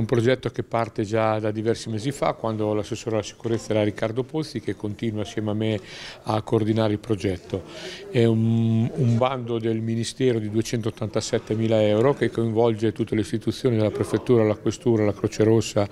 un progetto che parte già da diversi mesi fa, quando l'assessore alla sicurezza era Riccardo Pozzi, che continua assieme a me a coordinare il progetto. È un, un bando del Ministero di 287 mila euro che coinvolge tutte le istituzioni, dalla Prefettura alla Questura, alla Croce Rossa,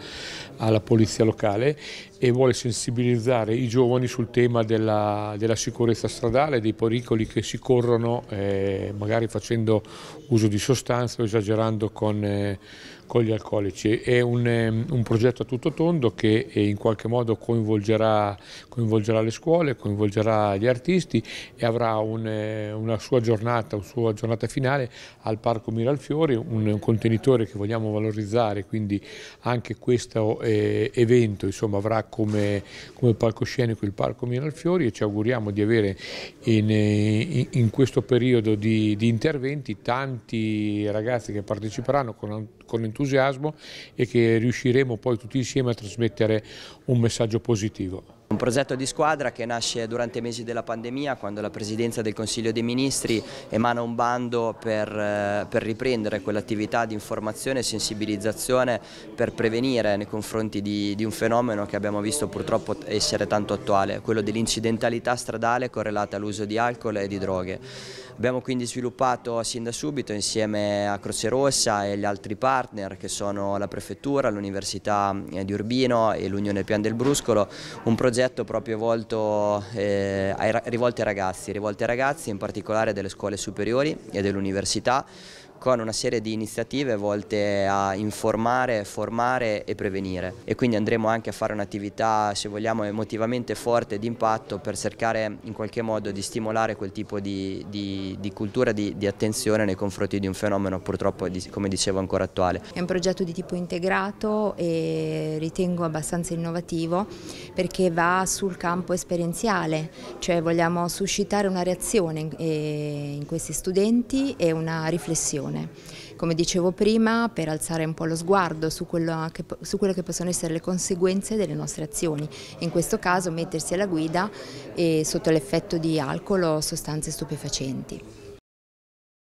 alla Polizia Locale e vuole sensibilizzare i giovani sul tema della, della sicurezza stradale, dei pericoli che si corrono eh, magari facendo uso di sostanze o esagerando con, eh, con gli alcolici. È un, eh, un, progetto a tutto tondo che eh, in qualche modo coinvolgerà, coinvolgerà, le scuole, coinvolgerà gli artisti e avrà un, eh, una sua giornata, una sua giornata finale al Parco Miralfiori, un, un contenitore che vogliamo valorizzare, quindi anche questo eh, evento insomma, avrà come, come palcoscenico il Parco Miralfiori e ci auguriamo di avere eh, in, in questo periodo di, di, interventi tanti ragazzi che parteciperanno con, con entusiasmo e che riusciremo poi tutti insieme a trasmettere un messaggio positivo. Un progetto di squadra che nasce durante i mesi della pandemia quando la Presidenza del Consiglio dei Ministri emana un bando per, eh, per riprendere quell'attività di informazione e sensibilizzazione per prevenire nei confronti di, di, un fenomeno che abbiamo visto purtroppo essere tanto attuale, quello dell'incidentalità stradale correlata all'uso di alcol e di droghe. Abbiamo quindi sviluppato sin da subito insieme a Croce Rossa e gli altri partner che sono la Prefettura, l'Università eh, di Urbino e l'Unione Pian del Bruscolo un progetto progetto proprio volto, eh, ai, rivolto ai ragazzi, rivolto ai ragazzi in particolare delle scuole superiori e dell'università con una serie di iniziative volte a informare, formare e prevenire e quindi andremo anche a fare un'attività se vogliamo emotivamente forte e di impatto per cercare in qualche modo di stimolare quel tipo di, di, di cultura di, di, attenzione nei confronti di un fenomeno purtroppo come dicevo ancora attuale. È un progetto di tipo integrato e ritengo abbastanza innovativo perché va sul campo esperienziale, cioè vogliamo suscitare una reazione in eh, questi studenti e una riflessione persone. Come dicevo prima, per alzare un po' lo sguardo su, quello che, su quelle che possono essere le conseguenze delle nostre azioni, in questo caso mettersi alla guida sotto l'effetto di alcol o sostanze stupefacenti.